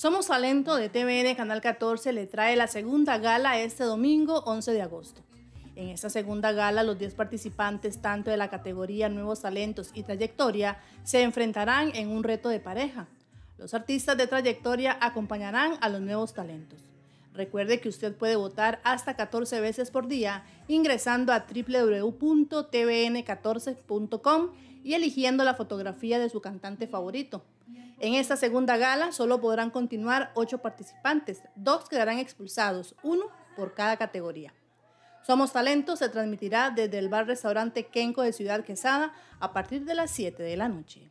Somos Talento de TVN Canal 14 le trae la segunda gala este domingo 11 de agosto. En esta segunda gala, los 10 participantes, tanto de la categoría Nuevos Talentos y Trayectoria, se enfrentarán en un reto de pareja. Los artistas de trayectoria acompañarán a los nuevos talentos. Recuerde que usted puede votar hasta 14 veces por día ingresando a www.tvn14.com y eligiendo la fotografía de su cantante favorito. En esta segunda gala solo podrán continuar 8 participantes, dos quedarán expulsados, uno por cada categoría. Somos Talento se transmitirá desde el bar restaurante Kenko de Ciudad Quesada a partir de las 7 de la noche.